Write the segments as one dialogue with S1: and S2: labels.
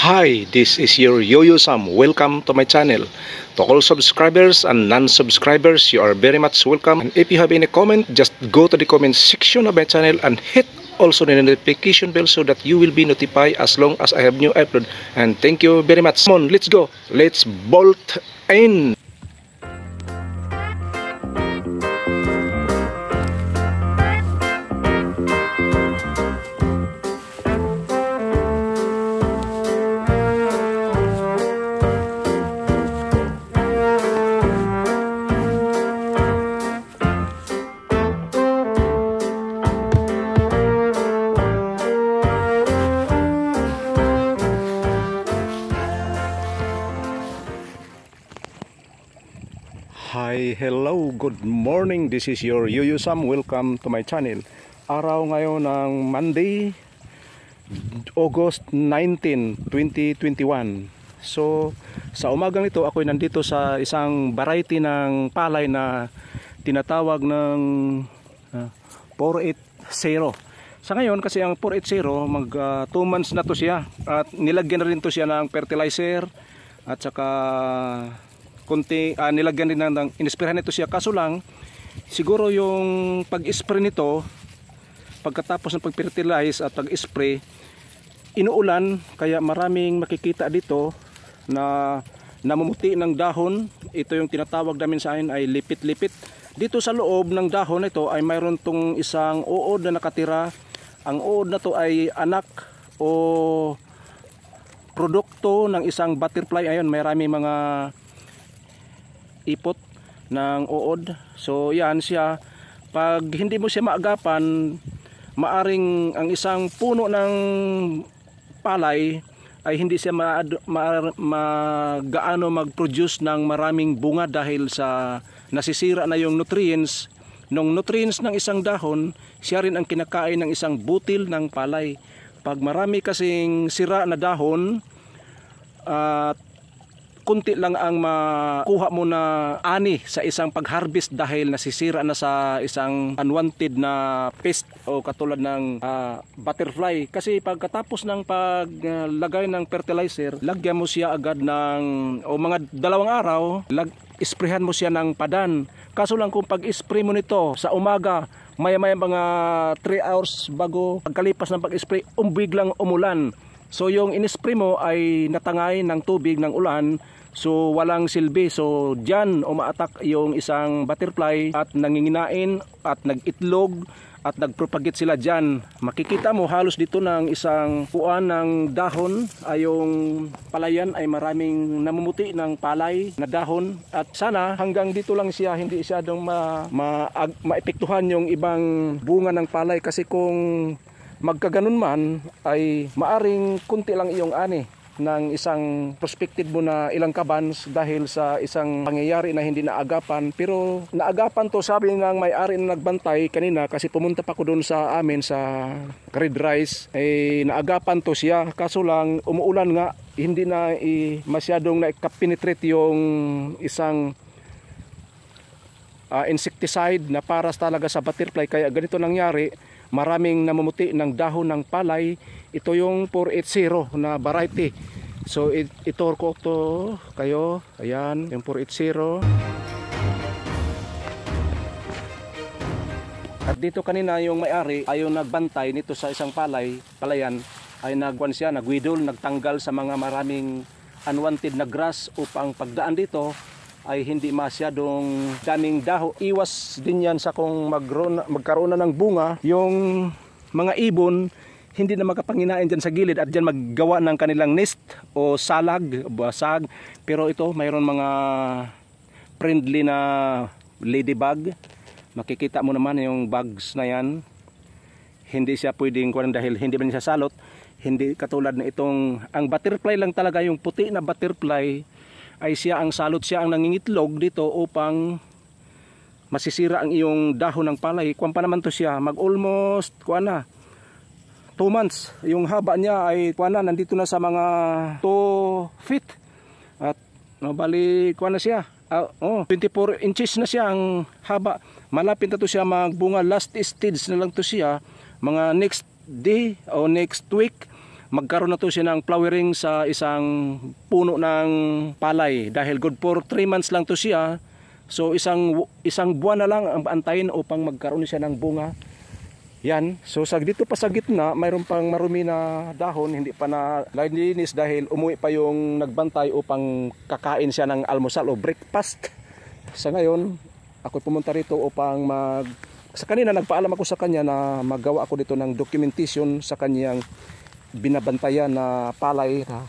S1: Hi, this is your Yo-Yo Sam. Welcome to my channel. To all subscribers and non-subscribers, you are very much welcome. And if you have any comment, just go to the comment section of my channel and hit also the notification bell so that you will be notified as long as I have new upload. And thank you very much. Come on, let's go. Let's bolt in. Good morning, this is your Yuyu Sam. Welcome to my channel. Araw ngayon ng Monday, August 19, 2021. So, sa umagang ito, ako nandito sa isang variety ng palay na tinatawag ng uh, ah, 480. Sa ngayon, kasi ang 480, mag 2 uh, ah, months na to siya. At nilagyan na rin to siya ng fertilizer at saka konti uh, nilagyan din ng inispirahan nito siya kaso lang siguro yung pag-spray nito pagkatapos ng pag-fertilize at pag-spray inuulan kaya maraming makikita dito na namumuti ng dahon ito yung tinatawag namin sa akin ay lipit-lipit dito sa loob ng dahon ito ay mayroon tong isang uod na nakatira ang uod na to ay anak o produkto ng isang butterfly ayun marami mga ipot ng uod. So yan siya. Pag hindi mo siya maagapan, maaring ang isang puno ng palay ay hindi siya ma ma magaano mag-produce ng maraming bunga dahil sa nasisira na yung nutrients. Nung nutrients ng isang dahon, siya rin ang kinakain ng isang butil ng palay. Pag marami kasing sira na dahon at uh, kunti lang ang makuha mo na ani sa isang pag-harvest dahil nasisira na sa isang unwanted na pest o katulad ng uh, butterfly. Kasi pagkatapos ng paglagay ng fertilizer, lagyan mo siya agad ng o mga dalawang araw, lag isprehan mo siya ng padan. Kaso lang kung pag-spray mo nito sa umaga, maya-maya mga 3 hours bago pagkalipas ng pag-spray, umbiglang umulan. So yung inispray mo ay natangay ng tubig ng ulan So walang silbi. So diyan umaatak yung isang butterfly at nanginginain at nagitlog at nagpropagate sila dyan. Makikita mo halos dito ng isang puan ng dahon ay ah, yung palayan ay maraming namumuti ng palay na dahon at sana hanggang dito lang siya hindi siya dong ma, ma, ag, maepektuhan yung ibang bunga ng palay kasi kung magkaganon man ay maaring kunti lang iyong ani ng isang prospective mo na ilang kabans dahil sa isang pangyayari na hindi naagapan. Pero naagapan to sabi ng may-ari na nagbantay kanina kasi pumunta pa ko doon sa amin sa Red Rice. Eh, naagapan to siya kaso lang umuulan nga hindi na eh, masyadong na-penetrate yung isang uh, insecticide na para talaga sa butterfly kaya ganito nangyari maraming namumuti ng dahon ng palay ito yung 480 na variety so it, itor ko to kayo ayan yung 480 at dito kanina yung may-ari ayo nagbantay nito sa isang palay palayan ay nagwan siya nagwidol nagtanggal sa mga maraming unwanted na grass upang pagdaan dito ay hindi masyadong daming daho. Iwas din yan sa kung magkaroon na ng bunga, yung mga ibon, hindi na makapanginain dyan sa gilid at dyan maggawa ng kanilang nest o salag, basag. Pero ito, mayroon mga friendly na ladybug. Makikita mo naman yung bugs na yan. Hindi siya pwedeng kuwan dahil hindi man siya salot. Hindi katulad na itong, ang butterfly lang talaga, yung puti na butterfly, ay siya ang salot siya ang nangingitlog dito upang masisira ang iyong dahon ng palay. Kuwan pa naman to siya, mag almost, kuwan na, 2 months. Yung haba niya ay, kuwan na, nandito na sa mga 2 feet. At, no, bali, kuwan na siya. Uh, oh, 24 inches na siya ang haba. Malapit na to siya magbunga. Last stage na lang to siya. Mga next day o next week magkaroon na to siya ng flowering sa isang puno ng palay dahil good for 3 months lang to siya so isang isang buwan na lang ang antayin upang magkaroon siya ng bunga yan so sa dito pa sa gitna mayroon pang marumi na dahon hindi pa na linis dahil umuwi pa yung nagbantay upang kakain siya ng almusal o breakfast sa ngayon ako pumunta rito upang mag sa kanina nagpaalam ako sa kanya na magawa ako dito ng documentation sa kanyang binabantayan na palay na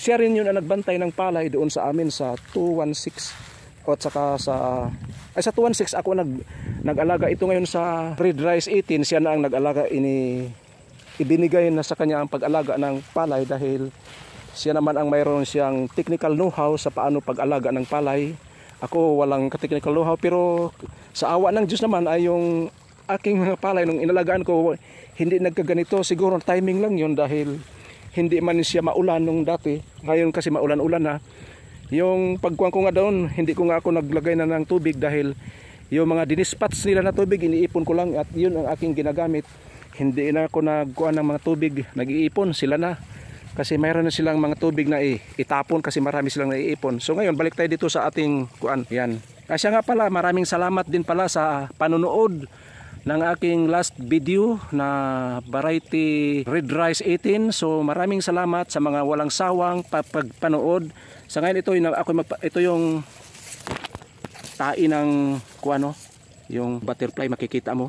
S1: siya rin yun ang nagbantay ng palay doon sa amin sa 216 o at saka sa ay sa 216 ako nag nag-alaga ito ngayon sa red rice 18 siya na ang nag-alaga ini ibinigay na sa kanya ang pag-alaga ng palay dahil siya naman ang mayroon siyang technical know-how sa paano pag-alaga ng palay ako walang technical know-how pero sa awa ng Diyos naman ay yung aking mga palay nung inalagaan ko hindi nagkaganito siguro timing lang yun dahil hindi man siya maulan nung dati ngayon kasi maulan-ulan na yung pagkuhan ko nga doon hindi ko nga ako naglagay na ng tubig dahil yung mga dinispats nila na tubig iniipon ko lang at yun ang aking ginagamit hindi na ako nagkuhan ng mga tubig nag-iipon sila na kasi mayroon na silang mga tubig na eh, itapon kasi marami silang naiipon. So ngayon, balik tayo dito sa ating kuan. Yan. Kasi nga pala, maraming salamat din pala sa panonood ng aking last video na variety Red Rice 18. So maraming salamat sa mga walang sawang pagpanood. Sa ngayon ito, yung, ako, ito yung tai ng kuano, yung butterfly makikita mo.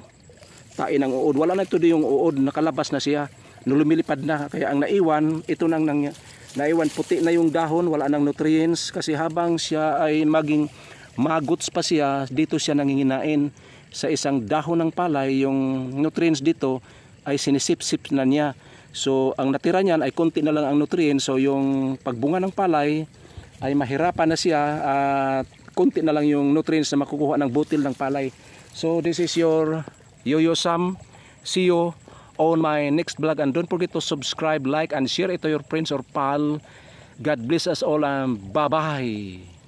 S1: Tai ng uod. Wala na ito yung uod, nakalabas na siya. Nulumilipad na. Kaya ang naiwan, ito nang, nang naiwan puti na yung dahon, wala nang nutrients. Kasi habang siya ay maging magots pa siya, dito siya nanginginain sa isang dahon ng palay, yung nutrients dito ay sinisipsip na niya. So ang natira niyan ay konti na lang ang nutrients. So yung pagbunga ng palay ay mahirapan na siya at konti na lang yung nutrients na makukuha ng butil ng palay. So this is your Yoyo Sam. See you on my next vlog and don't forget to subscribe, like and share it to your friends or pal. God bless us all and bye-bye.